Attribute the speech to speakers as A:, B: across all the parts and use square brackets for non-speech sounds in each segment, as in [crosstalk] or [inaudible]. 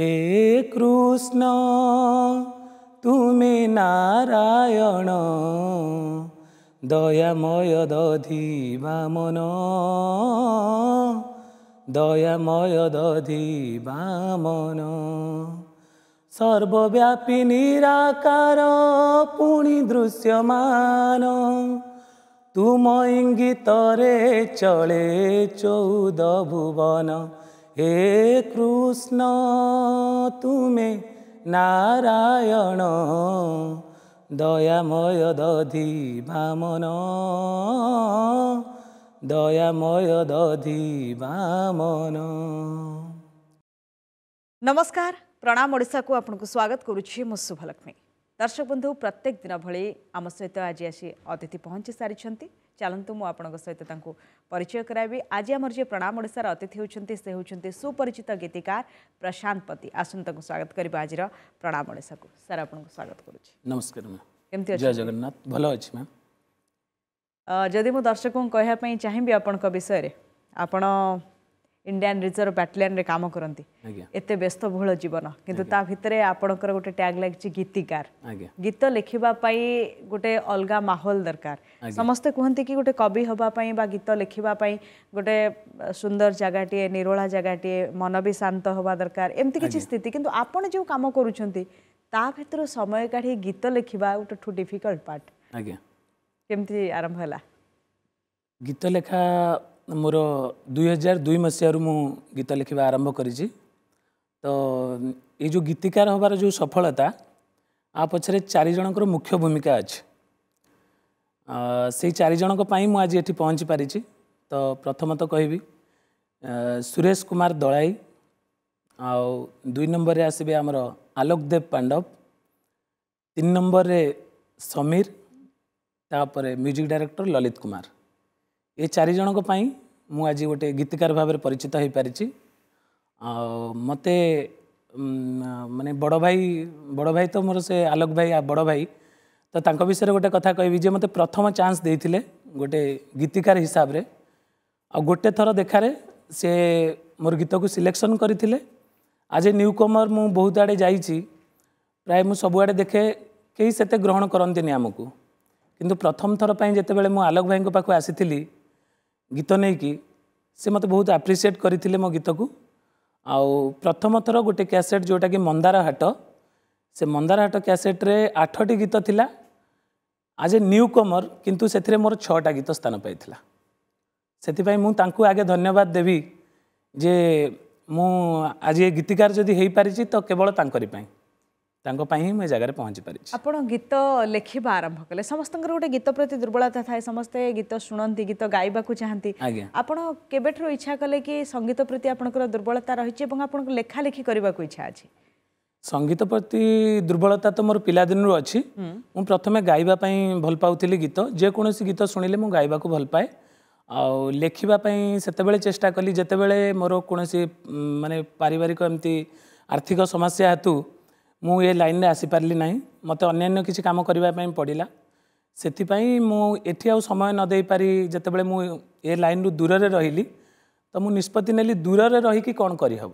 A: ହେ କୃଷ୍ଣ ତୁମେ ନାରାୟଣ ଦୟାମୟ ଦଧି ବାମନ ଦୟାମୟ ଦଧି ବାମନ ସର୍ବବ୍ୟାପୀ ନିରାକାର ପୁଣି ଦୃଶ୍ୟମାନ ତୁମ ଇଙ୍ଗିତରେ ଚଳେ ଚଉଦ ଭୁବନ হে কৃষ্ণ তুমি নারায়ণ দয়াময় দধি বামন দয়াময় দধি বামন
B: নমস্কার প্রণাম ওড়িশাকু আপনার স্বাগত করুছি মু শুভলক্ষ্মী দর্শক বন্ধু প্রত্যেক দিন ভি আম সহিত আজ আসি অতিথি পৌঁছি সারি চালু মু আপনার সহিত তাঁকু পরিচয় করাইবি আজ আমার যে প্রণাম ওড়শার অতিথি হচ্ছেন সে হচ্ছেন সুপরিচিত গীতিকার প্রশান্ত পতি আসুন তাঁকু স্বাগত করা আজর প্রণাম ওড়শাকু স্যার আপনার স্বাগত করুছি
A: নমস্কার ম্যাম কেমতি জয় জগন্নাথ ভালো অছি ম্যাম
B: যদি মু দর্শক কহা চাহিবি আপনার বিষয়ে আপনার ইন্ডিয়ান রিজর্ভ ব্যাটালিয়ানরে কাম করতে এত ব্যস্তবহুল জীবন কিন্তু তা ভিতরে আপনার গোটে ট্যাগ লাগিছে গীতিকার গীত লেখিবা পাই গোটে অলগা মাহল দরকার সমস্তে কুহতি কি গোটে কবি হওয়া পাই বা গীত লেখিবা পাই গোটে সুন্দর জায়গাটিয়ে নিরোলা জায়গাটিয়ে মন বি শান্ত হওয়া দরকার এমতি কিছু স্থিতি কিন্তু আপনার যে কাম করছেন তা ভিতর সময় কাঢ়ি গীত লেখিবা গোটে ঠু ডিফিকল্ট পার্ট কেমতি আরম্ভ হলা
A: গীত লেখা ମୋର ଦୁଇହଜାର ଦୁଇ ମସିହାରୁ ମୁଁ ଗୀତ ଲେଖିବା ଆରମ୍ଭ କରିଛି ତ ଏଇ ଯେଉଁ ଗୀତିକାର ହେବାର ଯେଉଁ ସଫଳତା ଆ ପଛରେ ଚାରିଜଣଙ୍କର ମୁଖ୍ୟ ଭୂମିକା ଅଛି ସେଇ ଚାରିଜଣଙ୍କ ପାଇଁ ମୁଁ ଆଜି ଏଠି ପହଞ୍ଚି ପାରିଛି ତ ପ୍ରଥମତଃ କହିବି ସୁରେଶ କୁମାର ଦଳାଇ ଆଉ ଦୁଇ ନମ୍ବରରେ ଆସିବେ ଆମର ଆଲୋକ ଦେବ ପାଣ୍ଡବ ତିନି ନମ୍ବରରେ ସମୀର ତାପରେ ମ୍ୟୁଜିକ୍ ଡାଇରେକ୍ଟର ଲଲିତ କୁମାର ଏ ଚାରିଜଣଙ୍କ ପାଇଁ ମୁଁ ଆଜି ଗୋଟେ ଗୀତିକାର ଭାବରେ ପରିଚିତ ହୋଇପାରିଛି ଆଉ ମୋତେ ମାନେ ବଡ଼ ଭାଇ ବଡ଼ ଭାଇ ତ ମୋର ସେ ଆଲୋକ ଭାଇ ବଡ଼ ଭାଇ ତ ତାଙ୍କ ବିଷୟରେ ଗୋଟେ କଥା କହିବି ଯେ ମୋତେ ପ୍ରଥମ ଚାନ୍ସ ଦେଇଥିଲେ ଗୋଟେ ଗୀତିକାର ହିସାବରେ ଆଉ ଗୋଟେ ଥର ଦେଖାରେ ସେ ମୋର ଗୀତକୁ ସିଲେକ୍ସନ୍ କରିଥିଲେ ଆଜ୍ ଏ ନ୍ୟୁ କମର୍ ମୁଁ ବହୁତ ଆଡ଼େ ଯାଇଛି ପ୍ରାୟ ମୁଁ ସବୁଆଡ଼େ ଦେଖେ କେହି ସେତେ ଗ୍ରହଣ କରନ୍ତିନି ଆମକୁ କିନ୍ତୁ ପ୍ରଥମ ଥର ପାଇଁ ଯେତେବେଳେ ମୁଁ ଆଲୋକ ଭାଇଙ୍କ ପାଖକୁ ଆସିଥିଲି ଗୀତ ନେଇକି ସେ ମୋତେ ବହୁତ ଆପ୍ରିସିଏଟ୍ କରିଥିଲେ ମୋ ଗୀତକୁ ଆଉ ପ୍ରଥମଥର ଗୋଟେ କ୍ୟାସେଟ୍ ଯେଉଁଟାକି ମନ୍ଦାର ହାଟ ସେ ମନ୍ଦାର ହାଟ କ୍ୟାସେଟ୍ରେ ଆଠଟି ଗୀତ ଥିଲା ଆଜ୍ ଏ ନ୍ୟୁ କମର୍ କିନ୍ତୁ ସେଥିରେ ମୋର ଛଅଟା ଗୀତ ସ୍ଥାନ ପାଇଥିଲା ସେଥିପାଇଁ ମୁଁ ତାଙ୍କୁ ଆଗେ ଧନ୍ୟବାଦ ଦେବି ଯେ ମୁଁ ଆଜି ଏ ଗୀତିକାର ଯଦି ହେଇପାରିଛି ତ କେବଳ ତାଙ୍କରି ପାଇଁ ତାଙ୍କ ପାଇଁ ହିଁ ମୁଁ ଏ ଜାଗାରେ ପହଞ୍ଚି ପାରିଛି
B: ଆପଣ ଗୀତ ଲେଖିବା ଆରମ୍ଭ କଲେ ସମସ୍ତଙ୍କର ଗୋଟେ ଗୀତ ପ୍ରତି ଦୁର୍ବଳତା ଥାଏ ସମସ୍ତେ ଗୀତ ଶୁଣନ୍ତି ଗୀତ ଗାଇବାକୁ ଚାହାନ୍ତି ଆପଣ କେବେଠାରୁ ଇଚ୍ଛା କଲେ କି ସଙ୍ଗୀତ ପ୍ରତି ଆପଣଙ୍କର ଦୁର୍ବଳତା ରହିଛି ଏବଂ ଆପଣଙ୍କୁ ଲେଖାଲେଖି କରିବାକୁ ଇଚ୍ଛା
A: ଅଛି ସଙ୍ଗୀତ ପ୍ରତି ଦୁର୍ବଳତା ତ ମୋର ପିଲାଦିନରୁ ଅଛି ମୁଁ ପ୍ରଥମେ ଗାଇବା ପାଇଁ ଭଲ ପାଉଥିଲି ଗୀତ ଯେକୌଣସି ଗୀତ ଶୁଣିଲେ ମୁଁ ଗାଇବାକୁ ଭଲ ପାଏ ଆଉ ଲେଖିବା ପାଇଁ ସେତେବେଳେ ଚେଷ୍ଟା କଲି ଯେତେବେଳେ ମୋର କୌଣସି ମାନେ ପାରିବାରିକ ଏମିତି ଆର୍ଥିକ ସମସ୍ୟା ହେତୁ ମୁଁ ଏ ଲାଇନ୍ରେ ଆସିପାରିଲି ନାହିଁ ମୋତେ ଅନ୍ୟାନ୍ୟ କିଛି କାମ କରିବା ପାଇଁ ପଡ଼ିଲା ସେଥିପାଇଁ ମୁଁ ଏଠି ଆଉ ସମୟ ନ ଦେଇପାରି ଯେତେବେଳେ ମୁଁ ଏ ଲାଇନ୍ରୁ ଦୂରରେ ରହିଲି ତ ମୁଁ ନିଷ୍ପତ୍ତି ନେଲି ଦୂରରେ ରହିକି କ'ଣ କରିହେବ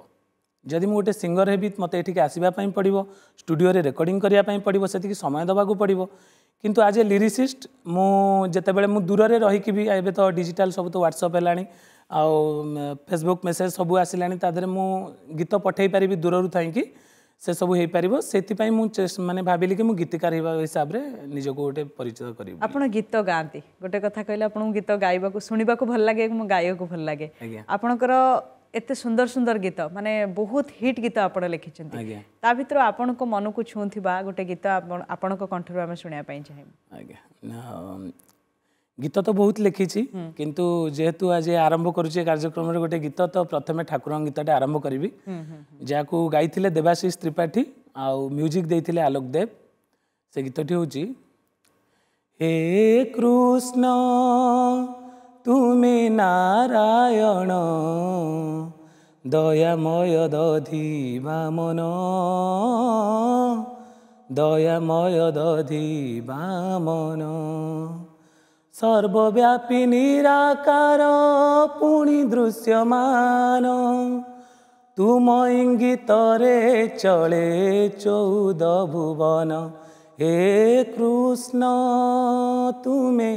A: ଯଦି ମୁଁ ଗୋଟେ ସିଙ୍ଗର ହେବି ମୋତେ ଏଠିକି ଆସିବା ପାଇଁ ପଡ଼ିବ ଷ୍ଟୁଡ଼ିଓରେ ରେକର୍ଡ଼ିଂ କରିବା ପାଇଁ ପଡ଼ିବ ସେତିକି ସମୟ ଦେବାକୁ ପଡ଼ିବ କିନ୍ତୁ ଆଜ୍ ଏ ଲିରିସିଷ୍ଟ ମୁଁ ଯେତେବେଳେ ମୁଁ ଦୂରରେ ରହିକି ବି ଏବେ ତ ଡିଜିଟାଲ୍ ସବୁ ତ ହ୍ୱାଟ୍ସଅପ୍ ହେଲାଣି ଆଉ ଫେସବୁକ୍ ମେସେଜ ସବୁ ଆସିଲାଣି ତା ଦେହରେ ମୁଁ ଗୀତ ପଠାଇ ପାରିବି ଦୂରରୁ ଥାଇକି से सब हो पार से मुझे मानते भाविली कि गीतिकार हिसाब से निजक गोटे परिचय कर
B: गीत गाँव गोटे कथा कहले गीत गायबा शुणा भल लगे गायक भल लगे आपणकर एते सुंदर सुंदर गीत माने बहुत हिट गीत आप लिखी
A: ता
B: आपण को मन को छुवा गोटे गीत आपण कंठ रूम शुणापी चाहे
A: ଗୀତ ତ ବହୁତ ଲେଖିଛି କିନ୍ତୁ ଯେହେତୁ ଆଜି ଆରମ୍ଭ କରୁଛି ଏ କାର୍ଯ୍ୟକ୍ରମରେ ଗୋଟେ ଗୀତ ତ ପ୍ରଥମେ ଠାକୁରଙ୍କ ଗୀତଟା ଆରମ୍ଭ କରିବି ଯାହାକୁ ଗାଇଥିଲେ ଦେବାଶିଷ ତ୍ରିପାଠୀ ଆଉ ମ୍ୟୁଜିକ୍ ଦେଇଥିଲେ ଆଲୋକ ଦେବ ସେ ଗୀତଟି ହେଉଛି ହେ କୃଷ୍ଣ ତୁମେ ନାରାୟଣ ଦୟାମୟ ଦଧି ବାମନ ଦୟାମୟ ଦଧି ବାମନ ସର୍ବବ୍ୟାପୀ ନିରାକାର ପୁଣି ଦୃଶ୍ୟମାନ ତୁମ ଇଙ୍ଗିତରେ ଚଳେ ଚଉଦ ଭୁବନ ହେ କୃଷ୍ଣ ତୁମେ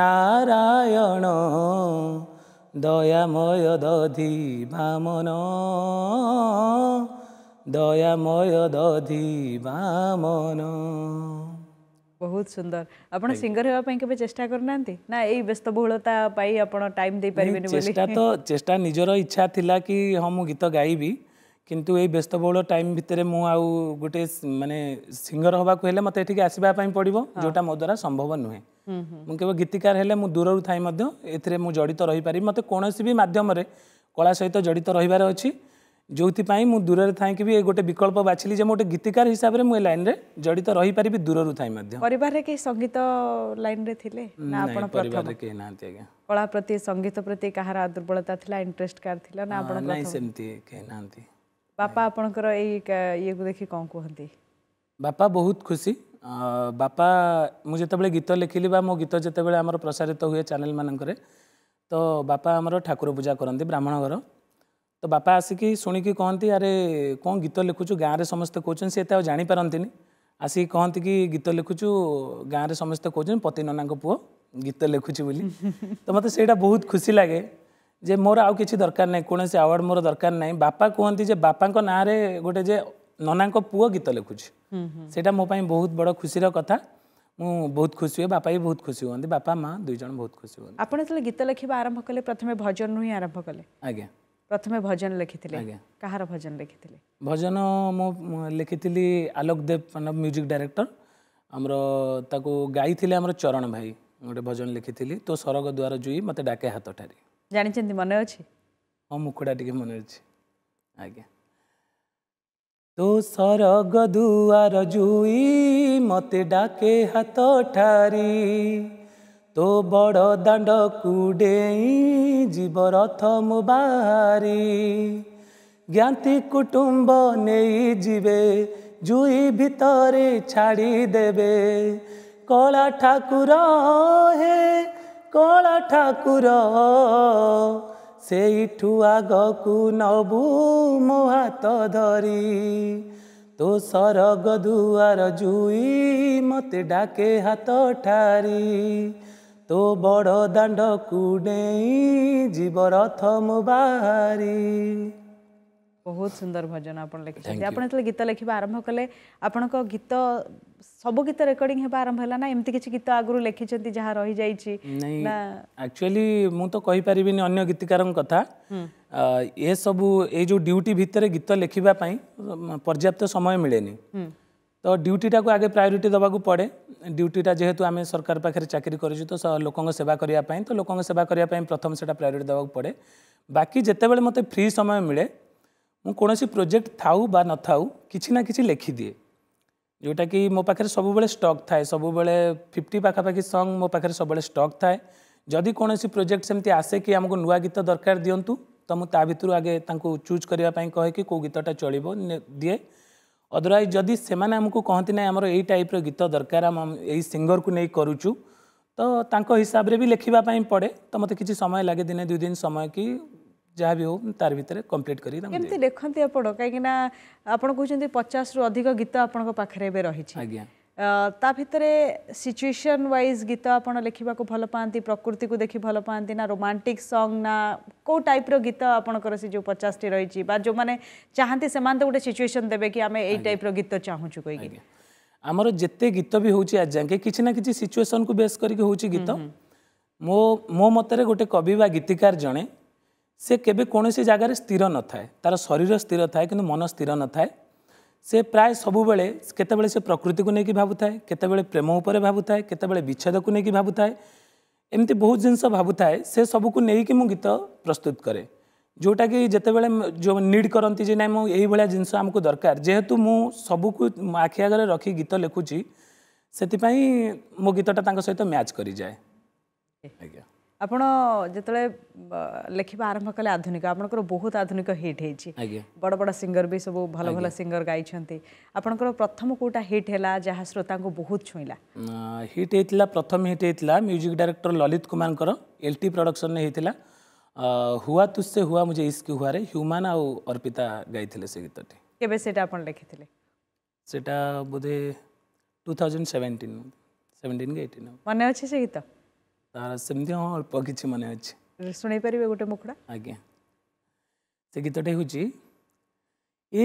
A: ନାରାୟଣ ଦୟାମୟ ଦଧି ବାମନ ଦୟାମୟ ଦଧି ବାମନ
B: ବହୁତ ସୁନ୍ଦର ଆପଣ ସିଙ୍ଗର ହେବା ପାଇଁ କେବେ ଚେଷ୍ଟା କରୁନାହାନ୍ତି ନା ଏଇ ବ୍ୟସ୍ତବହୁଳତା ପାଇଁ ଆପଣ ଟାଇମ୍ ଦେଇପାରିବେନି ଚେଷ୍ଟା ତ
A: ଚେଷ୍ଟା ନିଜର ଇଚ୍ଛା ଥିଲା କି ହଁ ମୁଁ ଗୀତ ଗାଇବି କିନ୍ତୁ ଏଇ ବ୍ୟସ୍ତବହୁଳ ଟାଇମ୍ ଭିତରେ ମୁଁ ଆଉ ଗୋଟେ ମାନେ ସିଙ୍ଗର ହେବାକୁ ହେଲେ ମୋତେ ଏଠିକି ଆସିବା ପାଇଁ ପଡ଼ିବ ଯେଉଁଟା ମୋ ଦ୍ୱାରା ସମ୍ଭବ ନୁହେଁ ମୁଁ କେବଳ ଗୀତିକାର ହେଲେ ମୁଁ ଦୂରରୁ ଥାଇ ମଧ୍ୟ ଏଥିରେ ମୁଁ ଜଡ଼ିତ ରହିପାରିବି ମୋତେ କୌଣସି ବି ମାଧ୍ୟମରେ କଳା ସହିତ ଜଡ଼ିତ ରହିବାର ଅଛି ଯେଉଁଥିପାଇଁ ମୁଁ ଦୂରରେ ଥାଇକି ବି ଗୋଟେ ବିକଳ୍ପ ବାଛିଲି ଯେ ମୁଁ ଗୋଟେ ଗୀତିକାର ହିସାବରେ ମୁଁ ଏ ଲାଇନରେ ଜଡ଼ିତ ରହିପାରିବି ଦୂରରୁ ଥାଇ ମଧ୍ୟ
B: ପରିବାରରେ କେହି ସଙ୍ଗୀତ ଲାଇନରେ ଥିଲେ ନା ଆପଣ ପରିବାରରେ
A: କେହି ନାହାନ୍ତି ଆଜ୍ଞା
B: କଳା ପ୍ରତି ସଙ୍ଗୀତ ପ୍ରତି କାହାର ଦୁର୍ବଳତା ଥିଲା ଇଣ୍ଟରେଷ୍ଟ କାହାର ଥିଲା ନା ଆପଣ ନାହିଁ
A: ସେମିତି କେହି ନାହାନ୍ତି
B: ବାପା ଆପଣଙ୍କର ଏଇ ଇଏକୁ ଦେଖି କ'ଣ କୁହନ୍ତି
A: ବାପା ବହୁତ ଖୁସି ବାପା ମୁଁ ଯେତେବେଳେ ଗୀତ ଲେଖିଲି ବା ମୋ ଗୀତ ଯେତେବେଳେ ଆମର ପ୍ରସାରିତ ହୁଏ ଚ୍ୟାନେଲ୍ ମାନଙ୍କରେ ତ ବାପା ଆମର ଠାକୁର ପୂଜା କରନ୍ତି ବ୍ରାହ୍ମଣ ଘର तो बापा आसिक शुणिक कहते आरे कौन गीत लिखुचु गाँव में समस्ते कौन सी आज जापारती आसिक कहते कि गीत लिखुचु गाँव में समस्ते कौन पति नना पु गीत लिखुची बोली [laughs] तो मत से बहुत खुशी लगे जे मोर आउ किसी दरकार ना कौन से आवार्ड मोर दरकार ना बापा कहते बापा ना गोटे नना पुह गीत लिखुचे से बहुत बड़ खुशी कथ बहुत खुश हुए बापा भी बहुत खुश हुए बापा माँ दुज बहुत खुश
B: हुए गीत लिखा आरंभ कले प्रथम भजन रू आरंभ कले आज्ञा ପ୍ରଥମେ ଭଜନ ଲେଖିଥିଲେ କାହାର ଭଜନ ଲେଖିଥିଲେ
A: ଭଜନ ମୁଁ ଲେଖିଥିଲି ଆଲୋକ ଦେବ ମାନ ମ୍ୟୁଜିକ୍ ଡାଇରେକ୍ଟର ଆମର ତାକୁ ଗାଇଥିଲେ ଆମର ଚରଣ ଭାଇ ଗୋଟେ ଭଜନ ଲେଖିଥିଲି ତୋ ସରଗ ଦ୍ୱାର ଜୁଇ ମୋତେ ଡାକେ ହାତଠାରେ ଜାଣିଛନ୍ତି ମନେ ଅଛି ହଁ ମୁଖଟା ଟିକେ ମନେ ଅଛି ଆଜ୍ଞା ତୋ ସରଗ ଦୁଆର ଜୁଇ ମୋତେ ଡାକେ ହାତ ଠାରି ତୋ ବଡ଼ ଦାଣ୍ଡକୁ ଡେଇ ଯିବ ରଥ ମୁଁ ବାହାରି ଜ୍ଞାତି କୁଟୁମ୍ବ ନେଇଯିବେ ଜୁଇ ଭିତରେ ଛାଡ଼ିଦେବେ କଳା ଠାକୁର ହେ କଳା ଠାକୁର ସେଇଠୁ ଆଗକୁ ନବୁ ମୋ ହାତ ଧରି ତୋ ସରଗ ଦୁଆର ଜୁଇ ମୋତେ ଡାକେ ହାତ ଠାରି তো বড় দাণ্ডକୁ ନେଇ ଯିବ ରଥ ମୋ ବାହାରି ବହୁତ ସୁନ୍ଦର ଭଜନ ଆପଣ ଲେଖିଛନ୍ତି ଆପଣ
B: ଯେତେବେଳେ ଗୀତ ଲେଖିବା ଆରମ୍ଭ କଲେ ଆପଣଙ୍କ ଗୀତ ସବୁ ଗୀତ ରେକର୍ଡିଂ ହେବା ଆରମ୍ଭ ହେଲା ନା ଏମିତି କିଛି ଗୀତ ଆଗରୁ ଲେଖିଛନ୍ତି ଯାହା ରହିଯାଇଛି
A: ନା ଆକ୍ଚୁଆଲି ମୁଁ ତ କହିପାରିବିନି ଅନ୍ୟ ଗୀତିକାରଙ୍କ କଥା ଏସବୁ ଏଇ ଯେଉଁ ଡ୍ୟୁଟି ଭିତରେ ଗୀତ ଲେଖିବା ପାଇଁ ପର୍ଯ୍ୟାପ୍ତ ସମୟ ମିଳେନି ତ ଡ୍ୟୁଟିଟାକୁ ଆଗେ ପ୍ରାୟୋରିଟି ଦେବାକୁ ପଡ଼େ ड्यूटीटा जेहेतु आम सरकार पाखे चाकरी कर लोक सेवा करने तो लोक सेवा करने प्रथम से प्रायोरीट देवा पड़े बाकी जितेबाला मतलब फ्री समय मिले मुझे प्रोजेक्ट थाऊ बा न था कि ना कि लिखिदे जोटा कि मो पाखे सब स्टक् थाए सब फिफ्टी पखापाखि संग मो पाखे सब स्टक् थाए जदि कौन प्रोजेक्ट सेमती आसे कि आमको नुआ गीत दरकार दिंतु तो मुझे आगे चूज करने कहे कि कोई गीत चलो दिए ଅଦରୱାଇଜ୍ ଯଦି ସେମାନେ ଆମକୁ କହନ୍ତି ନାହିଁ ଆମର ଏଇ ଟାଇପ୍ର ଗୀତ ଦରକାର ଆମ ଏଇ ସିଙ୍ଗରକୁ ନେଇ କରୁଛୁ ତ ତାଙ୍କ ହିସାବରେ ବି ଲେଖିବା ପାଇଁ ପଡ଼େ ତ ମୋତେ କିଛି ସମୟ ଲାଗେ ଦିନେ ଦୁଇ ଦିନ ସମୟ କି ଯାହା ବି ହଉ ତାର ଭିତରେ କମ୍ପ୍ଲିଟ୍ କରି କେମିତି
B: ଲେଖନ୍ତି ଆପଣ କାହିଁକିନା ଆପଣ କହୁଛନ୍ତି ପଚାଶରୁ ଅଧିକ ଗୀତ ଆପଣଙ୍କ ପାଖରେ ଏବେ ରହିଛି ଆଜ୍ଞା ତା ଭିତରେ ସିଚୁଏସନ୍ ୱାଇଜ୍ ଗୀତ ଆପଣ ଲେଖିବାକୁ ଭଲ ପାଆନ୍ତି ପ୍ରକୃତିକୁ ଦେଖି ଭଲ ପାଆନ୍ତି ନା ରୋମାଣ୍ଟିକ୍ ସଙ୍ଗ୍ ନା କେଉଁ ଟାଇପ୍ର ଗୀତ ଆପଣଙ୍କର ସେ ଯେଉଁ ପଚାଶଟି ରହିଛି ବା ଯେଉଁମାନେ ଚାହାନ୍ତି ସେମାନେ ତ ଗୋଟେ ସିଚୁଏସନ୍ ଦେବେ କି ଆମେ ଏଇ ଟାଇପ୍ର ଗୀତ ଚାହୁଁଛୁ କହିକି
A: ଆମର ଯେତେ ଗୀତ ବି ହେଉଛି ଆଜି ଯାଙ୍କେ କିଛି ନା କିଛି ସିଚୁଏସନ୍କୁ ବେସ୍ କରିକି ହେଉଛି ଗୀତ ମୋ ମୋ ମତରେ ଗୋଟେ କବି ବା ଗୀତିକାର ଜଣେ ସେ କେବେ କୌଣସି ଜାଗାରେ ସ୍ଥିର ନଥାଏ ତା'ର ଶରୀର ସ୍ଥିର ଥାଏ କିନ୍ତୁ ମନ ସ୍ଥିର ନଥାଏ ସେ ପ୍ରାୟ ସବୁବେଳେ କେତେବେଳେ ସେ ପ୍ରକୃତିକୁ ନେଇକି ଭାବୁଥାଏ କେତେବେଳେ ପ୍ରେମ ଉପରେ ଭାବୁଥାଏ କେତେବେଳେ ବିଚ୍ଛେଦକୁ ନେଇକି ଭାବୁଥାଏ ଏମିତି ବହୁତ ଜିନିଷ ଭାବୁଥାଏ ସେ ସବୁକୁ ନେଇକି ମୁଁ ଗୀତ ପ୍ରସ୍ତୁତ କରେ ଯେଉଁଟାକି ଯେତେବେଳେ ଯେଉଁ ନିଡ଼୍ କରନ୍ତି ଯେ ନାଇଁ ମୁଁ ଏଇଭଳିଆ ଜିନିଷ ଆମକୁ ଦରକାର ଯେହେତୁ ମୁଁ ସବୁକୁ ଆଖି ଆଗରେ ରଖି ଗୀତ ଲେଖୁଛି ସେଥିପାଇଁ ମୋ ଗୀତଟା ତାଙ୍କ ସହିତ ମ୍ୟାଚ୍ କରିଯାଏ ଆଜ୍ଞା
B: ଆପଣ ଯେତେବେଳେ ଲେଖିବା ଆରମ୍ଭ କଲେ ଆଧୁନିକ ଆପଣଙ୍କର ବହୁତ ଆଧୁନିକ ହିଟ୍ ହେଇଛି ବଡ଼ ବଡ଼ ସିଙ୍ଗର ବି ସବୁ ଭଲ ଭଲ ସିଙ୍ଗର ଗାଇଛନ୍ତି ଆପଣଙ୍କର ପ୍ରଥମ କେଉଁଟା ହିଟ୍ ହେଲା ଯାହା ଶ୍ରୋତାଙ୍କୁ ବହୁତ ଛୁଇଁଲା
A: ହିଟ୍ ହେଇଥିଲା ପ୍ରଥମ ହିଟ୍ ହେଇଥିଲା ମ୍ୟୁଜିକ୍ ଡାଇରେକ୍ଟର ଲଲିତ କୁମାରଙ୍କର ଏଲ୍ ଟି ପ୍ରଡକ୍ସନରେ ହେଇଥିଲା ହୁଆ ତୁସେ ହୁଆ ମୁଝେ ଇସ୍କ ହୁଆରେ ହ୍ୟୁମାନ ଆଉ ଅର୍ପିତା ଗାଇଥିଲେ ସେ ଗୀତଟି
B: କେବେ ସେଇଟା ଆପଣ ଲେଖିଥିଲେ
A: ସେଇଟା ବୋଧେ ଟୁ ଥାଉଜେଣ୍ଡ ସେଭେଣ୍ଟିନ୍ ସେଭେଣ୍ଟିନ୍ କି ଏଇଟିନ୍
B: ମନେ ଅଛି ସେ ଗୀତ
A: ତାର ସେମିତି ହଁ ଅଳ୍ପ କିଛି ମନେ ଅଛି
B: ଶୁଣେଇ ପାରିବେ ଗୋଟେ
A: ମୁଖଡ଼ା ଆଜ୍ଞା ସେ ଗୀତଟି ହେଉଛି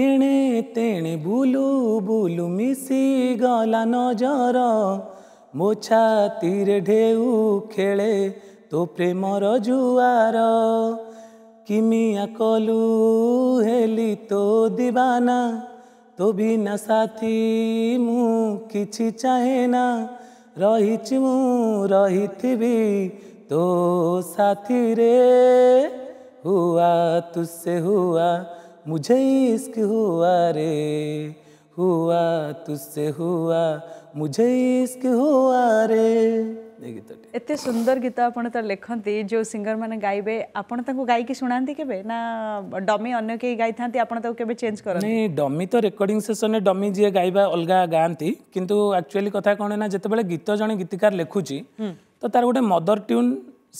A: ଏଣେ ତେଣେ ବୁଲୁ ବୁଲୁ ମିଶି ଗଲା ନଜର ମୋ ଛାତିରେ ଢେଉ ଖେଳେ ତୋ ପ୍ରେମର ଜୁଆର କିମିଆ କଲୁ ହେଲି ତୋ ଦିବାନା ତୋ ବିନା ସାଥୀ ମୁଁ କିଛି ଚାହେଁ ନା ରହିଛି रही तो साथी रे हुआ तुझसे हुआ मुझे इश्क हुआ रे हुआ तुझसे हुआ मुझे इश्क हुआ रे ଏ ଗୀତଟି
B: ଏତେ ସୁନ୍ଦର ଗୀତ ଆପଣ ତ ଲେଖନ୍ତି ଯେଉଁ ସିଙ୍ଗରମାନେ ଗାଇବେ ଆପଣ ତାଙ୍କୁ ଗାଇକି ଶୁଣାନ୍ତି କେବେ ନା ଡମି ଅନ୍ୟ କେହି ଗାଇଥାନ୍ତି ଆପଣ ତାକୁ କେବେ ଚେଞ୍ଜ କରନ୍ତି
A: ନାଇଁ ଡମି ତ ରେକର୍ଡିଂ ସେସନରେ ଡମି ଯିଏ ଗାଇବା ଅଲଗା ଗାଆନ୍ତି କିନ୍ତୁ ଆକ୍ଚୁଆଲି କଥା କ'ଣ ନା ଯେତେବେଳେ ଗୀତ ଜଣେ ଗୀତିକାର ଲେଖୁଛି ତ ତାର ଗୋଟେ ମଦର ଟ୍ୟୁନ୍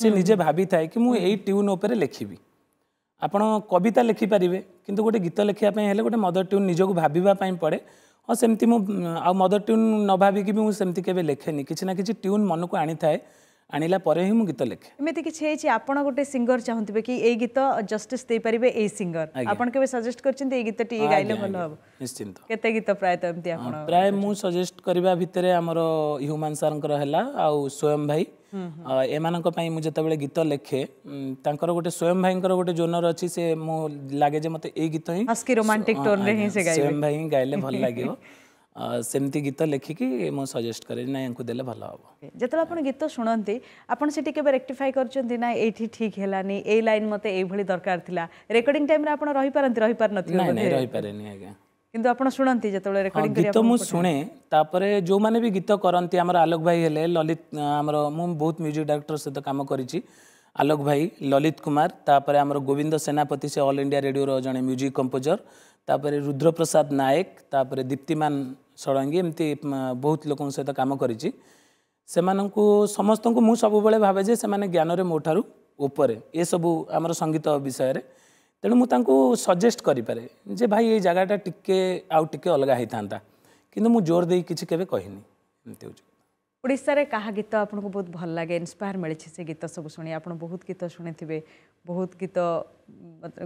A: ସେ ନିଜେ ଭାବିଥାଏ କି ମୁଁ ଏଇ ଟ୍ୟୁନ୍ ଉପରେ ଲେଖିବି ଆପଣ କବିତା ଲେଖିପାରିବେ କିନ୍ତୁ ଗୋଟେ ଗୀତ ଲେଖିବା ପାଇଁ ହେଲେ ଗୋଟେ ମଦର ଟ୍ୟୁନ୍ ନିଜକୁ ଭାବିବା ପାଇଁ ପଡ଼େ ହଁ ସେମିତି ମୁଁ ଆଉ ମଦର ଟ୍ୟୁନ୍ ନ ଭାବିକି ବି ମୁଁ ସେମିତି କେବେ ଲେଖେନି କିଛି ନା କିଛି ଟ୍ୟୁନ୍ ମନକୁ ଆଣିଥାଏ ଆଣିଲା ପରେ ହିଁ ମୁଁ ଗୀତ ଲେଖେ
B: ଏମିତି କିଛି ହେଇଛି ଆପଣ ଗୋଟେ ସିଙ୍ଗର ଚାହୁଁଥିବେ କି ଏଇ ଗୀତ ଜଷ୍ଟିସ୍ ଦେଇପାରିବେ ଏଇ ସିଙ୍ଗର ଆପଣ କେବେ ସଜେଷ୍ଟ କରିଛନ୍ତି ଏଇ ଗୀତଟି ଗାଇଲେ ଭଲ ହେବ ନିଶ୍ଚିନ୍ତ କେତେ ଗୀତ ପ୍ରାୟତଃ ଏମିତି ଆପଣ
A: ପ୍ରାୟ ମୁଁ ସଜେଷ୍ଟ କରିବା ଭିତରେ ଆମର ହ୍ୟୁମାନ ସାର୍ଙ୍କର ହେଲା ଆଉ ସ୍ୱୟଂ ଭାଇ ଏମାନଙ୍କ ପାଇଁ ମୁଁ ଯେତେବେଳେ ଗୀତ ଲେଖେ ତାଙ୍କର ଗୋଟେ ସ୍ୱୟଂ ଭାଇଙ୍କର ଗୋଟେ ଜୋନର ଅଛି ସେ ମୁଁ ଲାଗେ ଯେ ମୋତେ ଏଇ ଗୀତ ହିଁ ସ୍ୱୟଂ ଭାଇ ହିଁ ଗାଇଲେ ଭଲ ଲାଗିବ ସେମିତି ଗୀତ ଲେଖିକି ମୁଁ ସଜେଷ୍ଟ କରେ ନା ୟାଙ୍କୁ ଦେଲେ ଭଲ ହେବ
B: ଯେତେବେଳେ ଆପଣ ଗୀତ ଶୁଣନ୍ତି ଆପଣ ସେଠି କେବେ ରେକ୍ଟିଫାଏ କରୁଛନ୍ତି ନା ଏଇଠି ଠିକ୍ ହେଲାନି ଏଇ ଲାଇନ୍ ମୋତେ ଏଇଭଳି ଦରକାର ଥିଲା ରେକର୍ଡିଂ ଟାଇମ୍ରେ ଆପଣ ରହିପାରନ୍ତି ରହିପାରିନଥିଲେ ନାଇଁ
A: ରହିପାରେନି ଆଜ୍ଞା
B: କିନ୍ତୁ ଆପଣ ଶୁଣନ୍ତି ଯେତେବେଳେ ରେକର୍ଡିଂ ଗୀତ ମୁଁ ଶୁଣେ
A: ତାପରେ ଯେଉଁମାନେ ବି ଗୀତ କରନ୍ତି ଆମର ଆଲୋକ ଭାଇ ହେଲେ ଲଲିତ ଆମର ମୁଁ ବହୁତ ମ୍ୟୁଜିକ୍ ଡାଇରେକ୍ଟର ସହିତ କାମ କରିଛି ଆଲୋକ ଭାଇ ଲଲିତ କୁମାର ତାପରେ ଆମର ଗୋବିନ୍ଦ ସେନାପତି ସେ ଅଲ୍ ଇଣ୍ଡିଆ ରେଡ଼ିଓର ଜଣେ ମ୍ୟୁଜିକ୍ କମ୍ପୋଜର ତାପରେ ରୁଦ୍ରପ୍ରସାଦ ନାୟକ ତାପରେ ଦୀପ୍ତିମାନ ଷଡ଼ଙ୍ଗୀ ଏମିତି ବହୁତ ଲୋକଙ୍କ ସହିତ କାମ କରିଛି ସେମାନଙ୍କୁ ସମସ୍ତଙ୍କୁ ମୁଁ ସବୁବେଳେ ଭାବେ ଯେ ସେମାନେ ଜ୍ଞାନରେ ମୋ ଠାରୁ ଉପରେ ଏସବୁ ଆମର ସଙ୍ଗୀତ ବିଷୟରେ ତେଣୁ ମୁଁ ତାଙ୍କୁ ସଜେଷ୍ଟ କରିପାରେ ଯେ ଭାଇ ଏଇ ଜାଗାଟା ଟିକେ ଆଉ ଟିକେ ଅଲଗା ହେଇଥାନ୍ତା କିନ୍ତୁ ମୁଁ ଜୋର ଦେଇ କିଛି କେବେ କହିନି ଏମିତି ହେଉଛି
B: ଓଡ଼ିଶାରେ କାହା ଗୀତ ଆପଣଙ୍କୁ ବହୁତ ଭଲ ଲାଗେ ଇନ୍ସପାୟାର ମିଳିଛି ସେ ଗୀତ ସବୁ ଶୁଣି ଆପଣ ବହୁତ ଗୀତ ଶୁଣିଥିବେ ବହୁତ
A: ଗୀତ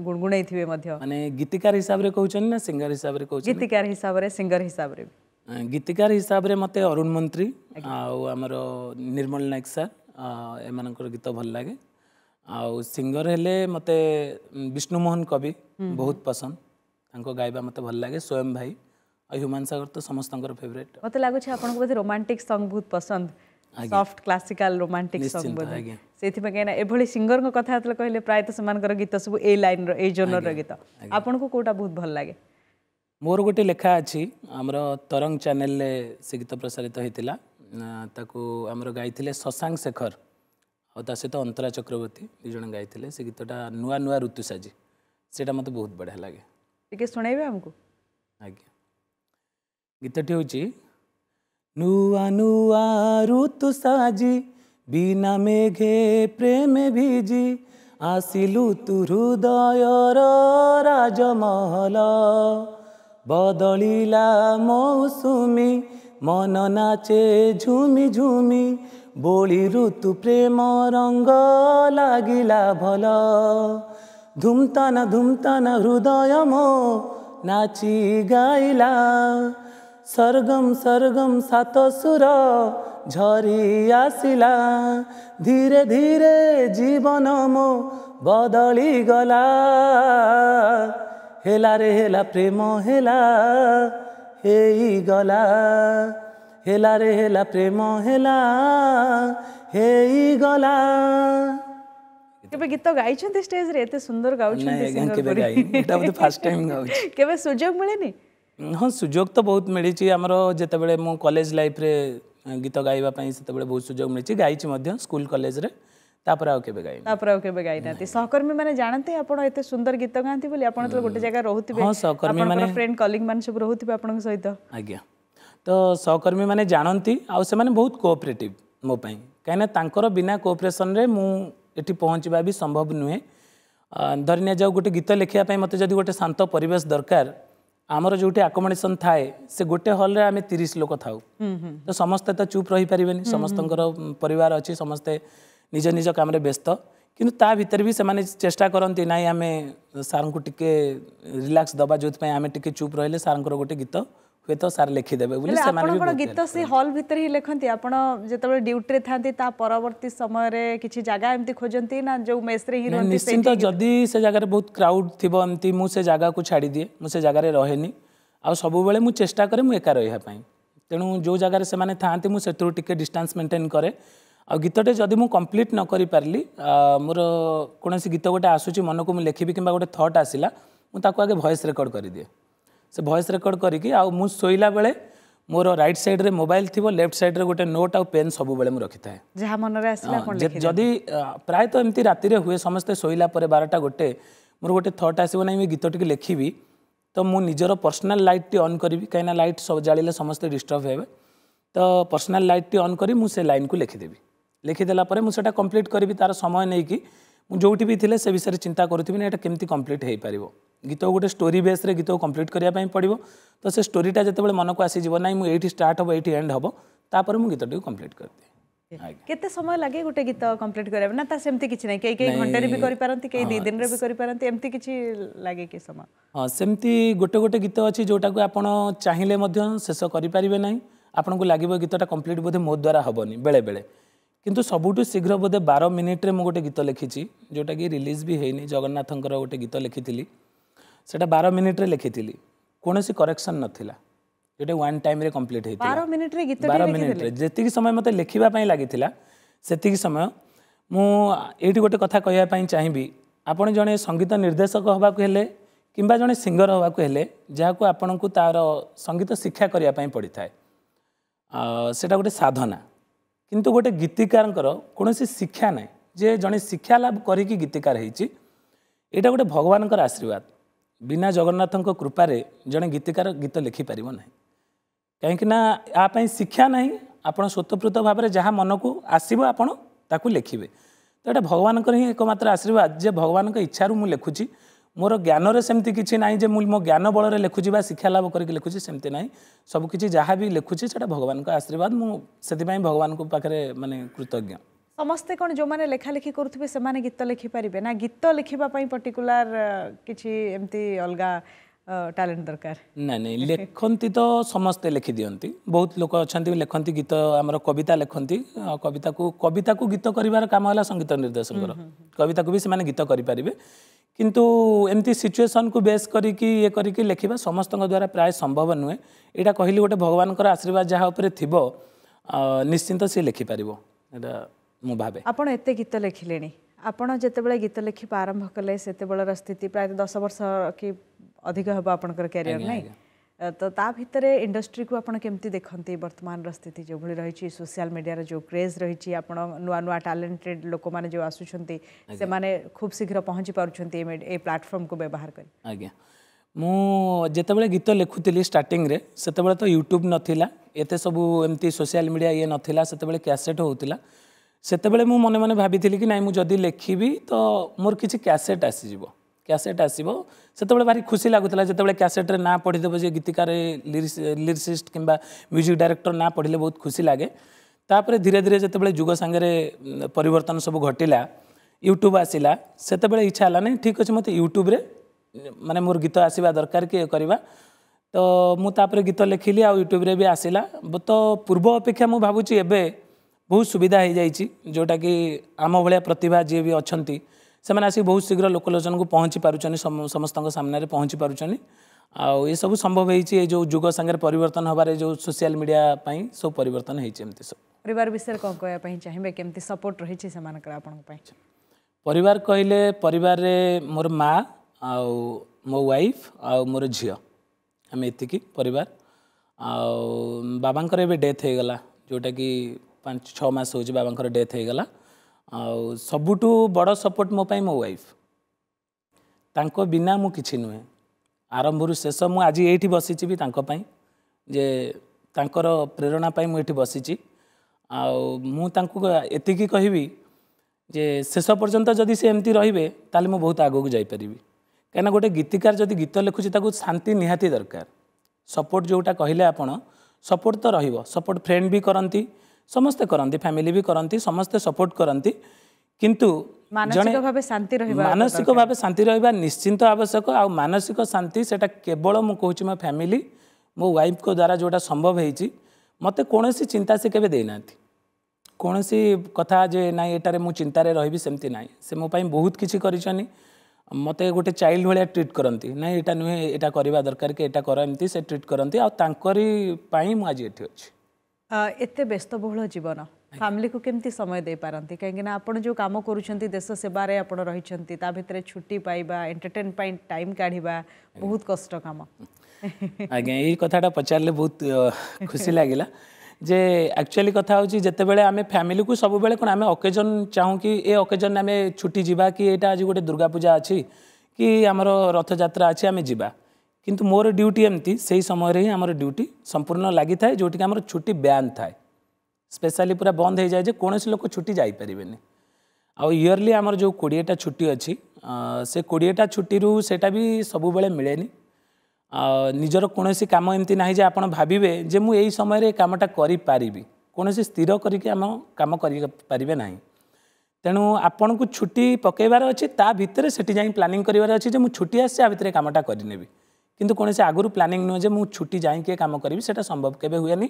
A: ଗୁଣଗୁଣେଇଥିବେ ମଧ୍ୟ ମାନେ ଗୀତିକାର ହିସାବରେ କହୁଛନ୍ତି ନା ସିଙ୍ଗର ହିସାବରେ କହୁଛନ୍ତି ଗୀତିକାର ହିସାବରେ ସିଙ୍ଗର ହିସାବରେ ବି ଗୀତିକାର ହିସାବରେ ମୋତେ ଅରୁଣ ମନ୍ତ୍ରୀ ଆଉ ଆମର ନିର୍ମଳ ନାୟକ ସାର୍ ଏମାନଙ୍କର ଗୀତ ଭଲ ଲାଗେ ଆଉ ସିଙ୍ଗର ହେଲେ ମୋତେ ବିଷ୍ଣୁମୋହନ କବି ବହୁତ ପସନ୍ଦ ତାଙ୍କ ଗାଇବା ମୋତେ ଭଲ ଲାଗେ ସ୍ୱୟଂ ଭାଇ ଆଉ ହ୍ୟୁମାନ ସାଗର ତ ସମସ୍ତଙ୍କର ଫେଭରେଟ୍
B: ମୋତେ ଲାଗୁଛି ଆପଣଙ୍କୁ ବୋଧେ ରୋମାଣ୍ଟିକ୍ ସଙ୍ଗ ବହୁତ ପସନ୍ଦ ସଫ୍ଟ କ୍ଲାସିକାଲ ରୋମାଣ୍ଟିକ୍ ସଙ୍ଗ ବୋଧେ ସେଇଥିପାଇଁ କାହିଁକିନା ଏଭଳି ସିଙ୍ଗରଙ୍କ କଥା ଯେତେବେଳେ କହିଲେ ପ୍ରାୟତଃ ସେମାନଙ୍କର ଗୀତ ସବୁ ଏଇ ଲାଇନ୍ର ଏଇ ଜୋନର ଗୀତ ଆପଣଙ୍କୁ କେଉଁଟା ବହୁତ ଭଲ ଲାଗେ
A: ମୋର ଗୋଟେ ଲେଖା ଅଛି ଆମର ତରଙ୍ଗ ଚ୍ୟାନେଲରେ ସେ ଗୀତ ପ୍ରସାରିତ ହୋଇଥିଲା ତାକୁ ଆମର ଗାଇଥିଲେ ଶଶାଙ୍କ ଶେଖର ଆଉ ତା ସହିତ ଅନ୍ତରା ଚକ୍ରବର୍ତ୍ତୀ ଦୁଇ ଜଣ ଗାଇଥିଲେ ସେ ଗୀତଟା ନୂଆ ନୂଆ ଋତୁ ସାଜି ସେଇଟା ମୋତେ ବହୁତ ବଢ଼ିଆ ଲାଗେ
B: ଟିକେ ଶୁଣେଇବେ ଆମକୁ
A: ଆଜ୍ଞା ଗୀତଟି ହେଉଛି ନୂଆ ନୂଆ ଋତୁ ସାଜି ବିନା ମେଘେ ପ୍ରେମ ଭିଜି ଆସିଲୁ ତୁ ରାଜମହଲ बदलुमी मन नाचे झुमि झुमि बोली ऋतु प्रेम रङ्ग लाग भल धुम्तन धुम्तन हृदय मो नाचि गाइला सर्गम सर्गम सुर झरी आसिला धीरे धीरे जीवन मो गला হেলা রে হেলা প্রেম হেলা হেই গলা হেলা রে হেলা প্রেম হেলা হেই গলা কেবে গীত গাইছেন স্টেজ
B: রে এতে সুন্দর গাউছেন না কেবে গাই এটা বোধ ফার্স্ট টাইম গাউছি কেবে সুযোগ মিলেনি
A: ହଁ ସୁଯୋଗ ତ ବହୁତ ମିଳିଛି ଆମର ଯେତେବେଳେ ମୁଁ କଲେଜ ଲାଇଫ୍ରେ ଗୀତ ଗାଇବା ପାଇଁ ସେତେବେଳେ ବହୁତ ସୁଯୋଗ ମିଳିଛି ଗାଇଛି ମଧ୍ୟ ସ୍କୁଲ କଲେଜରେ ତାପରେ ଆଉ କେବେ ଗାଇନି
B: ତାପରେ ଆଉ କେବେ ଗାଇନାହାନ୍ତି ସହକର୍ମୀ ମାନେ ଜାଣନ୍ତି ଆପଣ ଏତେ ସୁନ୍ଦର ଗୀତ ଗାଆନ୍ତି ବୋଲି ଆପଣ ତ ଗୋଟେ ଜାଗା ରହୁଥିବେ ହଁ ସହକର୍ମୀ ମାନେ ଫ୍ରେଣ୍ଡ କଲିଙ୍ଗ ମାନେ ସବୁ ରହୁଥିବେ ଆପଣଙ୍କ ସହିତ
A: ଆଜ୍ଞା ତ ସହକର୍ମୀ ମାନେ ଜାଣନ୍ତି ଆଉ ସେମାନେ ବହୁତ କୋଅପରେଟିଭ ମୋ ପାଇଁ କାହିଁକିନା ତାଙ୍କର ବିନା କୋଅପରେସନରେ ମୁଁ ଏଠି ପହଞ୍ଚିବା ବି ସମ୍ଭବ ନୁହେଁ ଧରି ନିଆଯାଉ ଗୋଟେ ଗୀତ ଲେଖିବା ପାଇଁ ମୋତେ ଯଦି ଗୋଟେ ଶାନ୍ତ ପରିବେଶ ଦରକାର ଆମର ଯେଉଁଠି ଆକୋମୋଡେସନ୍ ଥାଏ ସେ ଗୋଟେ ହଲ୍ରେ ଆମେ ତିରିଶ ଲୋକ ଥାଉ ତ ସମସ୍ତେ ତ ଚୁପ୍ ରହିପାରିବେନି ସମସ୍ତଙ୍କର ପରିବାର ଅଛି ସମସ୍ତେ निज निज कम व्यस्त किंतु ता भितर भी से चेष्टा करती ना आम सारे रिलाक्स दबा जो आम टे चुप रही सारे गोटे गीत हे तो सार लिखीदे गीत से
B: हल भर ही लिखती आपत ड्यूटी था परवर्त समय किसी जगह एमती खोजती ना जो मेस्रे निश्चिंत
A: जदि से जगह बहुत क्राउड थी एमती मुझे जगह को छाड़ी दिए मुझे जगह रहे आ सब बेले चेस्टा कैं एका रहा तेणु जो जगह से था डिस्टास् मेन्टेन कैर ଆଉ ଗୀତଟେ ଯଦି ମୁଁ କମ୍ପ୍ଲିଟ୍ ନ କରିପାରିଲି ମୋର କୌଣସି ଗୀତ ଗୋଟେ ଆସୁଛି ମନକୁ ମୁଁ ଲେଖିବି କିମ୍ବା ଗୋଟେ ଥଟ୍ ଆସିଲା ମୁଁ ତାକୁ ଆଗେ ଭଏସ୍ ରେକର୍ଡ଼ କରିଦିଏ ସେ ଭଏସ୍ ରେକର୍ଡ଼ କରିକି ଆଉ ମୁଁ ଶୋଇଲା ବେଳେ ମୋର ରାଇଟ୍ ସାଇଡ଼୍ରେ ମୋବାଇଲ୍ ଥିବ ଲେଫ୍ଟ ସାଇଡ଼୍ରେ ଗୋଟେ ନୋଟ୍ ଆଉ ପେନ୍ ସବୁବେଳେ ମୁଁ ରଖିଥାଏ ଯାହା ମନରେ ଆସିଲା ଯଦି ପ୍ରାୟତଃ ଏମିତି ରାତିରେ ହୁଏ ସମସ୍ତେ ଶୋଇଲା ପରେ ବାରଟା ଗୋଟେ ମୋର ଗୋଟେ ଥଟ୍ ଆସିବ ନାହିଁ ମୁଁ ଗୀତଟିକୁ ଲେଖିବି ତ ମୁଁ ନିଜର ପର୍ସନାଲ୍ ଲାଇଟ୍ଟି ଅନ୍ କରିବି କାହିଁକିନା ଲାଇଟ୍ ଜାଳିଲେ ସମସ୍ତେ ଡିଷ୍ଟର୍ବ ହେବେ ତ ପର୍ସନାଲ୍ ଲାଇଟ୍ଟି ଅନ୍ କରି ମୁଁ ସେ ଲାଇନ୍କୁ ଲେଖିଦେବି ଲେଖିଦେଲା ପରେ ମୁଁ ସେଇଟା କମ୍ପ୍ଲିଟ୍ କରିବି ତା'ର ସମୟ ନେଇକି ମୁଁ ଯେଉଁଠି ବି ଥିଲେ ସେ ବିଷୟରେ ଚିନ୍ତା କରୁଥିବି ନା ଏଇଟା କେମିତି କମ୍ପ୍ଲିଟ୍ ହୋଇପାରିବ ଗୀତ ଗୋଟେ ଷ୍ଟୋରି ବେସ୍ରେ ଗୀତକୁ କମ୍ପ୍ଲିଟ୍ କରିବା ପାଇଁ ପଡ଼ିବ ତ ସେ ଷ୍ଟୋରିଟା ଯେତେବେଳେ ମନକୁ ଆସିଯିବ ନାହିଁ ମୁଁ ଏଇଠି ଷ୍ଟାର୍ଟ ହେବ ଏଇଠି ଏଣ୍ଡ ହେବ ତାପରେ ମୁଁ ଗୀତଟିକୁ କମ୍ପ୍ଲିଟ୍ କରିଦିଏ
B: କେତେ ସମୟ ଲାଗେ ଗୋଟେ ଗୀତ କମ୍ପ୍ଲିଟ୍ କରିବା ନା ତା ସେମିତି କିଛି ନାହିଁ କେହି କେହି ଘଣ୍ଟାରେ ବି କରିପାରନ୍ତି କେହି ଦୁଇ ଦିନରେ ବି କରିପାରନ୍ତି ଏମିତି କିଛି ଲାଗେ କି ସମୟ
A: ହଁ ସେମିତି ଗୋଟେ ଗୋଟେ ଗୀତ ଅଛି ଯେଉଁଟାକୁ ଆପଣ ଚାହିଁଲେ ମଧ୍ୟ ଶେଷ କରିପାରିବେ ନାହିଁ ଆପଣଙ୍କୁ ଲାଗିବ ଗୀତଟା କମ୍ପ୍ଲିଟ୍ ବୋଧେ ମୋ ଦ୍ୱାରା ହେବନି ବେଳେବେଳେ କିନ୍ତୁ ସବୁଠୁ ଶୀଘ୍ର ବୋଧେ ବାର ମିନିଟ୍ରେ ମୁଁ ଗୋଟେ ଗୀତ ଲେଖିଛି ଯେଉଁଟାକି ରିଲିଜ୍ ବି ହେଇନି ଜଗନ୍ନାଥଙ୍କର ଗୋଟେ ଗୀତ ଲେଖିଥିଲି ସେଇଟା ବାର ମିନିଟ୍ରେ ଲେଖିଥିଲି କୌଣସି କରେକ୍ସନ୍ ନଥିଲା ଯେଉଁଟା ୱାନ୍ ଟାଇମ୍ରେ କମ୍ପ୍ଲିଟ୍ ହେଇଥିଲା ବାର
B: ମିନିଟ୍ରେ ଗୀତ ବାର ମିନିଟ୍ରେ
A: ଯେତିକି ସମୟ ମୋତେ ଲେଖିବା ପାଇଁ ଲାଗିଥିଲା ସେତିକି ସମୟ ମୁଁ ଏଇଠି ଗୋଟେ କଥା କହିବା ପାଇଁ ଚାହିଁବି ଆପଣ ଜଣେ ସଙ୍ଗୀତ ନିର୍ଦ୍ଦେଶକ ହେବାକୁ ହେଲେ କିମ୍ବା ଜଣେ ସିଙ୍ଗର ହେବାକୁ ହେଲେ ଯାହାକୁ ଆପଣଙ୍କୁ ତା'ର ସଙ୍ଗୀତ ଶିକ୍ଷା କରିବା ପାଇଁ ପଡ଼ିଥାଏ ସେଇଟା ଗୋଟେ ସାଧନା କିନ୍ତୁ ଗୋଟେ ଗୀତିକାରଙ୍କର କୌଣସି ଶିକ୍ଷା ନାହିଁ ଯେ ଜଣେ ଶିକ୍ଷା ଲାଭ କରିକି ଗୀତିକାର ହେଇଛି ଏଇଟା ଗୋଟେ ଭଗବାନଙ୍କର ଆଶୀର୍ବାଦ ବିନା ଜଗନ୍ନାଥଙ୍କ କୃପାରେ ଜଣେ ଗୀତିକାର ଗୀତ ଲେଖିପାରିବ ନାହିଁ କାହିଁକି ନା ଆ ପାଇଁ ଶିକ୍ଷା ନାହିଁ ଆପଣ ସ୍ୱତଃପ୍ରତ ଭାବରେ ଯାହା ମନକୁ ଆସିବ ଆପଣ ତାକୁ ଲେଖିବେ ତ ଏଇଟା ଭଗବାନଙ୍କର ହିଁ ଏକମାତ୍ର ଆଶୀର୍ବାଦ ଯେ ଭଗବାନଙ୍କ ଇଚ୍ଛାରୁ ମୁଁ ଲେଖୁଛି मो ज्ञानर नै म ज्ञान बलर लेखु शिक्षा लाभ गरिक सबकि जहाँबि लिखु भगवान्को आशीर्वाद मगवानको पाएर म कृतज्ञ
B: समेत किन लेखालेकी गरुथे गीत ना गीत लेख्दापि पर्टिकुलर एम अलग टालेन्ट दर
A: नै नै लेखन्त लेखिदिनु बहुत लोक अहिले गीत कविता कविता कविता गीत गरेर काम होला सङ्गीत निर्देशक गीत गरिपारे কিন্তু এমটি সিচুয়েশন কো বেস করি কি এ করি কি লিখিবা সমস্ত গদ্বারা প্রায় সম্ভব নউ এটা কইলে গটে ভগবান কর আশীর্বাদ যা উপরে থিবো নিশ্চিন্তে সে লিখি পারিবো এডা মো ভাবে
B: आपण এত গীত লিখি लेणी आपण জেতে বলে গীত লিখি আরম্ভ করলে সেতে বলের স্থিতি প্রায় 10 বছর কি অধিক হব आपण কর ক্যারিয়ার নাই तो ताकि इंडस्ट्री को आपड़ केमी देखते वर्तमान स्थित जो भाई रही सोशियाल मीडिया जो क्रेज रही नुआ नू टैलेंटेड लोक मैंने जो आसने खूब शीघ्र पहुँची पार्टी प्लाटफर्म को व्यवहार
A: कर जितेबाला गीत लिखुली स्टार्टिंग से तो यूट्यूब नाला एत सब एमती सोशियाल मीडिया ये नाला से कैसेट होता से मन मन भाभी कि ना मुझे लिखी तो मोर किसी क्यासेट आसीज क्यासेट आसब से भारी खुशी लगुला जो क्यासेट्रे ना पढ़ीदेव जो गीतिकार लिरीसीस्ट कि म्यूजिक डायरेक्टर ना पढ़ले बहुत खुशी लगे तापर धीरे धीरे जो जुग सांगे पर सब घटला यूट्यूब आसला से इच्छा हालानी ठीक अच्छे मत यूट्यूब मैंने मोर गीत आसवा दरकार कि करवा तो मुझे गीत लिखिली आउट्यूब्रे भी आसला तो पूर्व अपेक्षा मुझे भावुँ एवं बहुत सुविधा हो जाएगी जोटा कि आम भाया प्रतिभा जी भी अच्छा ସେମାନେ ଆସିକି ବହୁତ ଶୀଘ୍ର ଲୋକଲୋଚନକୁ ପହଞ୍ଚି ପାରୁଛନ୍ତି ସମସ୍ତଙ୍କ ସାମ୍ନାରେ ପହଞ୍ଚି ପାରୁଛନ୍ତି ଆଉ ଏସବୁ ସମ୍ଭବ ହେଇଛି ଏ ଯେଉଁ ଯୁଗ ସାଙ୍ଗରେ ପରିବର୍ତ୍ତନ ହେବାରେ ଯେଉଁ ସୋସିଆଲ ମିଡ଼ିଆ ପାଇଁ ସବୁ ପରିବର୍ତ୍ତନ ହେଇଛି ଏମିତି ସବୁ
B: ପରିବାର ବିଷୟରେ କ'ଣ କହିବା ପାଇଁ ଚାହିଁବେ କେମିତି ସପୋର୍ଟ ରହିଛି ସେମାନଙ୍କର ଆପଣଙ୍କ ପାଇଁ
A: ପରିବାର କହିଲେ ପରିବାରରେ ମୋର ମା ଆଉ ମୋ ୱାଇଫ୍ ଆଉ ମୋର ଝିଅ ଆମେ ଏତିକି ପରିବାର ଆଉ ବାବାଙ୍କର ଏବେ ଡେଥ୍ ହେଇଗଲା ଯେଉଁଟାକି ପାଞ୍ଚ ଛଅ ମାସ ହେଉଛି ବାବାଙ୍କର ଡେଥ୍ ହେଇଗଲା ଆଉ ସବୁଠୁ ବଡ଼ ସପୋର୍ଟ ମୋ ପାଇଁ ମୋ ୱାଇଫ୍ ତାଙ୍କ ବିନା ମୁଁ କିଛି ନୁହେଁ ଆରମ୍ଭରୁ ଶେଷ ମୁଁ ଆଜି ଏଇଠି ବସିଛି ବି ତାଙ୍କ ପାଇଁ ଯେ ତାଙ୍କର ପ୍ରେରଣା ପାଇଁ ମୁଁ ଏଇଠି ବସିଛି ଆଉ ମୁଁ ତାଙ୍କୁ ଏତିକି କହିବି ଯେ ଶେଷ ପର୍ଯ୍ୟନ୍ତ ଯଦି ସେ ଏମିତି ରହିବେ ତାହେଲେ ମୁଁ ବହୁତ ଆଗକୁ ଯାଇପାରିବି କାହିଁକିନା ଗୋଟେ ଗୀତିକାର ଯଦି ଗୀତ ଲେଖୁଛି ତାକୁ ଶାନ୍ତି ନିହାତି ଦରକାର ସପୋର୍ଟ ଯେଉଁଟା କହିଲେ ଆପଣ ସପୋର୍ଟ ତ ରହିବ ସପୋର୍ଟ ଫ୍ରେଣ୍ଡ ବି କରନ୍ତି ସମସ୍ତେ କରନ୍ତି ଫ୍ୟାମିଲି ବି କରନ୍ତି ସମସ୍ତେ ସପୋର୍ଟ କରନ୍ତି କିନ୍ତୁ ଜଣେ ମାନସିକ ଭାବେ ଶାନ୍ତି ରହିବା ନିଶ୍ଚିନ୍ତ ଆବଶ୍ୟକ ଆଉ ମାନସିକ ଶାନ୍ତି ସେଇଟା କେବଳ ମୁଁ କହୁଛି ମୋ ଫ୍ୟାମିଲି ମୋ ୱାଇଫ୍ଙ୍କ ଦ୍ୱାରା ଯେଉଁଟା ସମ୍ଭବ ହେଇଛି ମୋତେ କୌଣସି ଚିନ୍ତା ସେ କେବେ ଦେଇନାହାନ୍ତି କୌଣସି କଥା ଯେ ନାଇଁ ଏଠାରେ ମୁଁ ଚିନ୍ତାରେ ରହିବି ସେମିତି ନାହିଁ ସେ ମୋ ପାଇଁ ବହୁତ କିଛି କରିଛନ୍ତି ମୋତେ ଗୋଟେ ଚାଇଲ୍ଡ ଭଳିଆ ଟ୍ରିଟ୍ କରନ୍ତି ନାହିଁ ଏଇଟା ନୁହେଁ ଏଇଟା କରିବା ଦରକାର କି ଏଇଟା କର ଏମିତି ସେ ଟ୍ରିଟ୍ କରନ୍ତି ଆଉ ତାଙ୍କରି ପାଇଁ ମୁଁ ଆଜି ଏଠି ଅଛି
B: ଏତେ ବ୍ୟସ୍ତବହୁଳ ଜୀବନ ଫ୍ୟାମିଲିକୁ କେମିତି ସମୟ ଦେଇପାରନ୍ତି କାହିଁକିନା ଆପଣ ଯେଉଁ କାମ କରୁଛନ୍ତି ଦେଶ ସେବାରେ ଆପଣ ରହିଛନ୍ତି ତା ଭିତରେ ଛୁଟି ପାଇବା ଏଣ୍ଟରଟେନ୍ ପାଇଁ ଟାଇମ୍ କାଢ଼ିବା ବହୁତ କଷ୍ଟ କାମ
A: ଆଜ୍ଞା ଏଇ କଥାଟା ପଚାରିଲେ ବହୁତ ଖୁସି ଲାଗିଲା ଯେ ଆକ୍ଚୁଆଲି କଥା ହେଉଛି ଯେତେବେଳେ ଆମେ ଫ୍ୟାମିଲିକୁ ସବୁବେଳେ କ'ଣ ଆମେ ଅକେଜନ୍ ଚାହୁଁ କି ଏ ଅକେଜନ୍ରେ ଆମେ ଛୁଟି ଯିବା କି ଏଇଟା ଆଜି ଗୋଟେ ଦୁର୍ଗା ପୂଜା ଅଛି କି ଆମର ରଥଯାତ୍ରା ଅଛି ଆମେ ଯିବା କିନ୍ତୁ ମୋର ଡ୍ୟୁଟି ଏମିତି ସେହି ସମୟରେ ହିଁ ଆମର ଡ୍ୟୁଟି ସମ୍ପୂର୍ଣ୍ଣ ଲାଗିଥାଏ ଯେଉଁଠିକି ଆମର ଛୁଟି ବ୍ୟାନ୍ ଥାଏ ସ୍ପେଶାଲି ପୁରା ବନ୍ଦ ହୋଇଯାଏ ଯେ କୌଣସି ଲୋକ ଛୁଟି ଯାଇପାରିବେନି ଆଉ ଇୟର୍ଲି ଆମର ଯେଉଁ କୋଡ଼ିଏଟା ଛୁଟି ଅଛି ସେ କୋଡ଼ିଏଟା ଛୁଟିରୁ ସେଇଟା ବି ସବୁବେଳେ ମିଳେନି ନିଜର କୌଣସି କାମ ଏମିତି ନାହିଁ ଯେ ଆପଣ ଭାବିବେ ଯେ ମୁଁ ଏଇ ସମୟରେ ଏ କାମଟା କରିପାରିବି କୌଣସି ସ୍ଥିର କରିକି ଆମ କାମ କରିପାରିବେ ନାହିଁ ତେଣୁ ଆପଣଙ୍କୁ ଛୁଟି ପକାଇବାର ଅଛି ତା ଭିତରେ ସେଠି ଯାଇ ପ୍ଲାନିଂ କରିବାର ଅଛି ଯେ ମୁଁ ଛୁଟି ଆସିଛି ଆ ଭିତରେ କାମଟା କରିନେବି କିନ୍ତୁ କୌଣସି ଆଗରୁ ପ୍ଲାନିଂ ନୁହେଁ ଯେ ମୁଁ ଛୁଟି ଯାଇକି ଏ କାମ କରିବି ସେଇଟା ସମ୍ଭବ କେବେ ହୁଏନି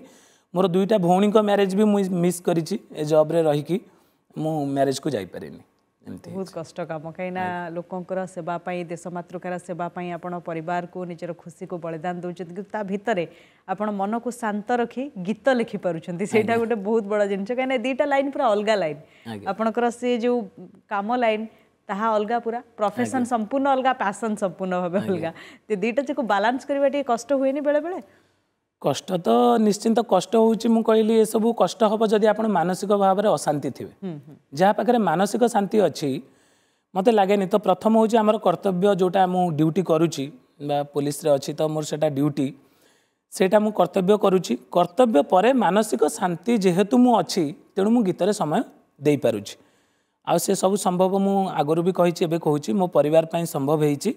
A: ମୋର ଦୁଇଟା ଭଉଣୀଙ୍କ ମ୍ୟାରେଜ୍ ବି ମୁଁ ମିସ୍ କରିଛି ଏ ଜବ୍ରେ ରହିକି ମୁଁ ମ୍ୟାରେଜ୍କୁ ଯାଇପାରିନି
B: ଏମିତି ବହୁତ କଷ୍ଟ କାମ କାହିଁକିନା ଲୋକଙ୍କର ସେବା ପାଇଁ ଦେଶ ମାତୃକାର ସେବା ପାଇଁ ଆପଣ ପରିବାରକୁ ନିଜର ଖୁସିକୁ ବଳିଦାନ ଦେଉଛନ୍ତି କିନ୍ତୁ ତା ଭିତରେ ଆପଣ ମନକୁ ଶାନ୍ତ ରଖି ଗୀତ ଲେଖିପାରୁଛନ୍ତି ସେଇଟା ଗୋଟେ ବହୁତ ବଡ଼ ଜିନିଷ କାହିଁକିନା ଦୁଇଟା ଲାଇନ୍ ପୁରା ଅଲଗା ଲାଇନ୍ ଆପଣଙ୍କର ସେ ଯେଉଁ କାମ ଲାଇନ୍ ତାହା ଅଲଗା ପୁରା ପ୍ରଫେସନ୍ ସମ୍ପୂର୍ଣ୍ଣ ଅଲଗା ପ୍ୟାସନ୍ ସମ୍ପୂର୍ଣ୍ଣ ଭାବେ ଅଲଗା ଦୁଇଟା ଯାକ ବାଲାନ୍ସ କରିବା ଟିକେ କଷ୍ଟ ହୁଏନି ବେଳେବେଳେ
A: କଷ୍ଟ ତ ନିଶ୍ଚିନ୍ତ କଷ୍ଟ ହେଉଛି ମୁଁ କହିଲି ଏସବୁ କଷ୍ଟ ହେବ ଯଦି ଆପଣ ମାନସିକ ଭାବରେ ଅଶାନ୍ତି ଥିବେ ଯାହା ପାଖରେ ମାନସିକ ଶାନ୍ତି ଅଛି ମୋତେ ଲାଗେନି ତ ପ୍ରଥମ ହେଉଛି ଆମର କର୍ତ୍ତବ୍ୟ ଯେଉଁଟା ମୁଁ ଡ୍ୟୁଟି କରୁଛି ବା ପୋଲିସରେ ଅଛି ତ ମୋର ସେଇଟା ଡ୍ୟୁଟି ସେଇଟା ମୁଁ କର୍ତ୍ତବ୍ୟ କରୁଛି କର୍ତ୍ତବ୍ୟ ପରେ ମାନସିକ ଶାନ୍ତି ଯେହେତୁ ମୁଁ ଅଛି ତେଣୁ ମୁଁ ଗୀତରେ ସମୟ ଦେଇପାରୁଛି ଆଉ ସେ ସବୁ ସମ୍ଭବ ମୁଁ ଆଗରୁ ବି କହିଛି ଏବେ କହୁଛି ମୋ ପରିବାର ପାଇଁ ସମ୍ଭବ ହେଇଛି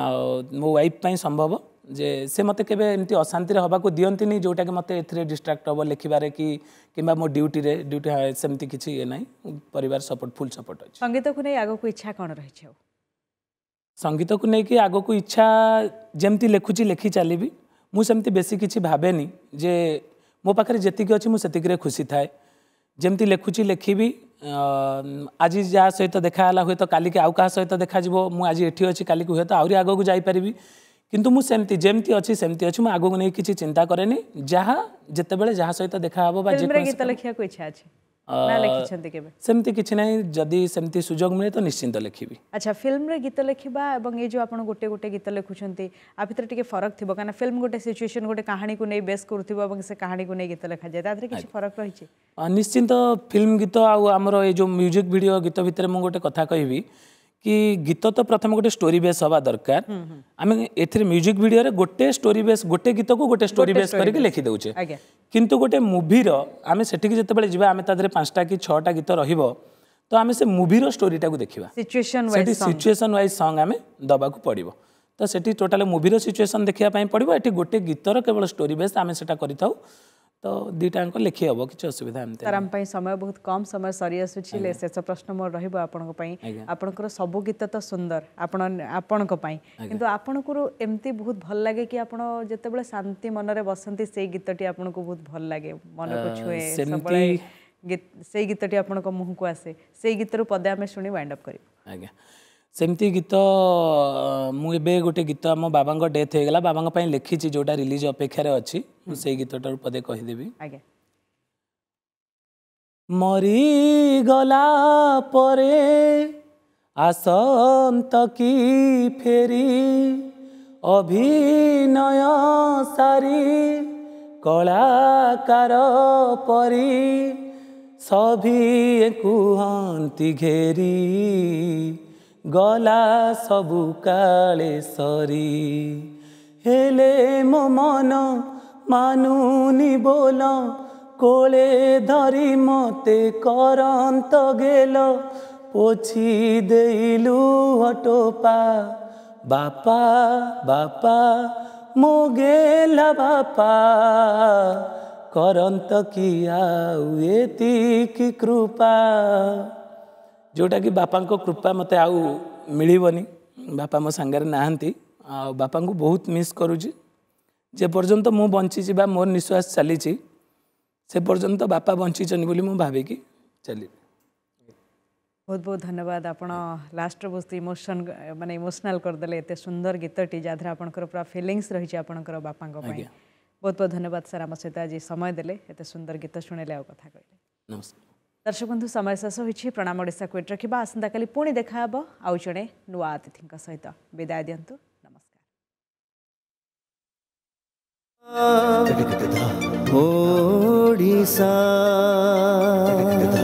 A: ଆଉ ମୋ ୱାଇଫ୍ ପାଇଁ ସମ୍ଭବ ଯେ ସେ ମୋତେ କେବେ ଏମିତି ଅଶାନ୍ତିରେ ହେବାକୁ ଦିଅନ୍ତିନି ଯେଉଁଟାକି ମୋତେ ଏଥିରେ ଡିଷ୍ଟ୍ରାକ୍ଟ ହେବ ଲେଖିବାରେ କି କିମ୍ବା ମୋ ଡ୍ୟୁଟିରେ ଡ୍ୟୁଟି ସେମିତି କିଛି ଇଏ ନାହିଁ ପରିବାର ସପୋର୍ଟ ଫୁଲ୍ ସପୋର୍ଟ ଅଛି
B: ସଙ୍ଗୀତକୁ ନେଇ ଆଗକୁ ଇଚ୍ଛା କ'ଣ ରହିଛି ଆଉ
A: ସଙ୍ଗୀତକୁ ନେଇକି ଆଗକୁ ଇଚ୍ଛା ଯେମିତି ଲେଖୁଛି ଲେଖି ଚାଲିବି ମୁଁ ସେମିତି ବେଶୀ କିଛି ଭାବେନି ଯେ ମୋ ପାଖରେ ଯେତିକି ଅଛି ମୁଁ ସେତିକିରେ ଖୁସି ଥାଏ ଯେମିତି ଲେଖୁଛି ଲେଖିବି ଆଜି ଯାହା ସହିତ ଦେଖାହେଲା ହୁଏତ କାଲିକି ଆଉ କାହା ସହିତ ଦେଖାଯିବ ମୁଁ ଆଜି ଏଠି ଅଛି କାଲିକି ହୁଏତ ଆହୁରି ଆଗକୁ ଯାଇପାରିବି କିନ୍ତୁ ମୁଁ ସେମିତି ଯେମିତି ଅଛି ସେମିତି ଅଛି ମୁଁ ଆଗକୁ ନେଇ କିଛି ଚିନ୍ତା କରେନି ଯାହା ଯେତେବେଳେ ଯାହା ସହିତ ଦେଖା ହେବ ବା ଯେକୌଣସି ଗୀତ
B: ଲେଖିବାକୁ ଇଚ୍ଛା ଅଛି
A: ସେମିତି କିଛି ନାହିଁ ଯଦି ସେମିତି ସୁଯୋଗ ମିଳେ ତ ନିଶ୍ଚିନ୍ତ ଲେଖିବି
B: ଆଚ୍ଛା ଫିଲ୍ମରେ ଗୀତ ଲେଖିବା ଏବଂ ଏଇ ଯେଉଁ ଆପଣ ଗୋଟେ ଗୋଟେ ଗୀତ ଲେଖୁଛନ୍ତି ଆ ଭିତରେ ଟିକେ ଫରକ ଥିବ କାରଣ ଫିଲ୍ମ ଗୋଟେ ସିଚୁଏସନ୍ ଗୋଟେ କାହାଣୀକୁ ନେଇ ବେସ୍ କରୁଥିବ ଏବଂ ସେ କାହାଣୀକୁ ନେଇ ଗୀତ ଲେଖାଯାଏ ତା ଦେହରେ କିଛି ଫରକ ରହିଛି
A: ନିଶ୍ଚିନ୍ତ ଫିଲ୍ମ ଗୀତ ଆଉ ଆମର ଏଇ ଯେଉଁ ମ୍ୟୁଜିକ୍ ଭିଡ଼ିଓ ଗୀତ ଭିତରେ ମୁଁ ଗୋଟେ କଥା କହିବି କି ଗୀତ ତ ପ୍ରଥମେ ଗୋଟେ ଷ୍ଟୋରି ବେସ୍ ହେବା ଦରକାର ଆମେ ଏଥିରେ ମ୍ୟୁଜିକ୍ ଭିଡ଼ିଓରେ ଗୋଟେ ଷ୍ଟୋରି ବେସ୍ ଗୋଟେ ଗୀତକୁ ଗୋଟେ ଷ୍ଟୋରି ବେସ୍ କରିକି ଲେଖିଦେଉଛେ କିନ୍ତୁ ଗୋଟେ ମୁଭିର ଆମେ ସେଠିକି ଯେତେବେଳେ ଯିବା ଆମେ ତା ଦେହରେ ପାଞ୍ଚଟା କି ଛଅଟା ଗୀତ ରହିବ ତ ଆମେ ସେ ମୁଭିର ଷ୍ଟୋରିଟାକୁ ଦେଖିବା
B: ସେଠି ସିଚୁଏସନ୍
A: ୱାଇଜ୍ ସଙ୍ଗ୍ ଆମେ ଦେବାକୁ ପଡ଼ିବ ତ ସେଠି ଟୋଟାଲ୍ ମୁଭିର ସିଚୁଏସନ୍ ଦେଖିବା ପାଇଁ ପଡ଼ିବ ଏଠି ଗୋଟେ ଗୀତର କେବଳ ଷ୍ଟୋରି ବେସ୍ ଆମେ ସେଟା କରିଥାଉ ତ ଦୁଇଟାଙ୍କ ଲେଖି ହବ କିଛି ଅସୁବିଧା ଏମିତି ସାର୍ ଆମ
B: ପାଇଁ ସମୟ ବହୁତ କମ୍ ସମୟ ସରି ଆସୁଛି ହେଲେ ଶେଷ ପ୍ରଶ୍ନ ମୋର ରହିବ ଆପଣଙ୍କ ପାଇଁ ଆପଣଙ୍କର ସବୁ ଗୀତ ତ ସୁନ୍ଦର ଆପଣ ଆପଣଙ୍କ ପାଇଁ କିନ୍ତୁ ଆପଣଙ୍କର ଏମିତି ବହୁତ ଭଲ ଲାଗେ କି ଆପଣ ଯେତେବେଳେ ଶାନ୍ତି ମନରେ ବସନ୍ତି ସେଇ ଗୀତଟି ଆପଣଙ୍କୁ ବହୁତ ଭଲ ଲାଗେ ମନକୁ ଛୁଏଁ ସବୁବେଳେ ସେଇ ଗୀତଟି ଆପଣଙ୍କ ମୁହଁକୁ ଆସେ ସେଇ ଗୀତରୁ ପଦେ ଆମେ ଶୁଣି ୱାଇଣ୍ଡ ଅପ୍ କରିବୁ
A: ଆଜ୍ଞା ସେମିତି ଗୀତ ମୁଁ ଏବେ ଗୋଟେ ଗୀତ ଆମ ବାବାଙ୍କ ଡେଥ୍ ହେଇଗଲା ବାବାଙ୍କ ପାଇଁ ଲେଖିଛି ଯେଉଁଟା ରିଲିଜ୍ ଅପେକ୍ଷାରେ ଅଛି ମୁଁ ସେଇ ଗୀତଟାରୁ ପଦେ କହିଦେବି ମରିଗଲା ପରେ ଆସନ୍ତ କି ଫେରି ଅଭିନୟ ସାରି କଳାକାର ପରି ସଭିଏ କୁହନ୍ତି ଘେରି ଗଲା ସବୁ କାଳେ ସରି ହେଲେ ମୋ ମନ ମାନୁନି ବୋଲ କୋଳେ ଧରି ମୋତେ କରନ୍ତ ଗେଲ ପୋଛି ଦେଇଲୁ ହଟୋପା ବାପା ବାପା ମୋ ଗେଲା ବାପା କରନ୍ତ କି ଆଉ ଏତିକି କୃପା ଯେଉଁଟାକି ବାପାଙ୍କ କୃପା ମୋତେ ଆଉ ମିଳିବନି ବାପା ମୋ ସାଙ୍ଗରେ ନାହାନ୍ତି ଆଉ ବାପାଙ୍କୁ ବହୁତ ମିସ୍ କରୁଛି ଯେ ପର୍ଯ୍ୟନ୍ତ ମୁଁ ବଞ୍ଚିଛି ବା ମୋର ନିଶ୍ୱାସ ଚାଲିଛି ସେ ପର୍ଯ୍ୟନ୍ତ ବାପା ବଞ୍ଚିଛନ୍ତି ବୋଲି ମୁଁ ଭାବିକି ଚାଲିବି
B: ବହୁତ ବହୁତ ଧନ୍ୟବାଦ ଆପଣ ଲାଷ୍ଟରେ ବହୁତ ଇମୋସନ୍ ମାନେ ଇମୋସନାଲ୍ କରିଦେଲେ ଏତେ ସୁନ୍ଦର ଗୀତଟି ଯାହାଦ୍ୱାରା ଆପଣଙ୍କର ପୁରା ଫିଲିଙ୍ଗସ୍ ରହିଛି ଆପଣଙ୍କର ବାପାଙ୍କ ପାଇଁ ବହୁତ ବହୁତ ଧନ୍ୟବାଦ ସାର୍ ଆମ ସହିତ ଆଜି ସମୟ ଦେଲେ ଏତେ ସୁନ୍ଦର ଗୀତ ଶୁଣିଲେ ଆଉ କଥା କହିଲେ ନମସ୍କାର दर्शक बंधु समय शेष होईल प्रणाम ओडा क्विट रखा आसंकाली पुणी देखाहब आऊ जणे नुआ अतिथी सहित विदाय दिंतु नमस्कार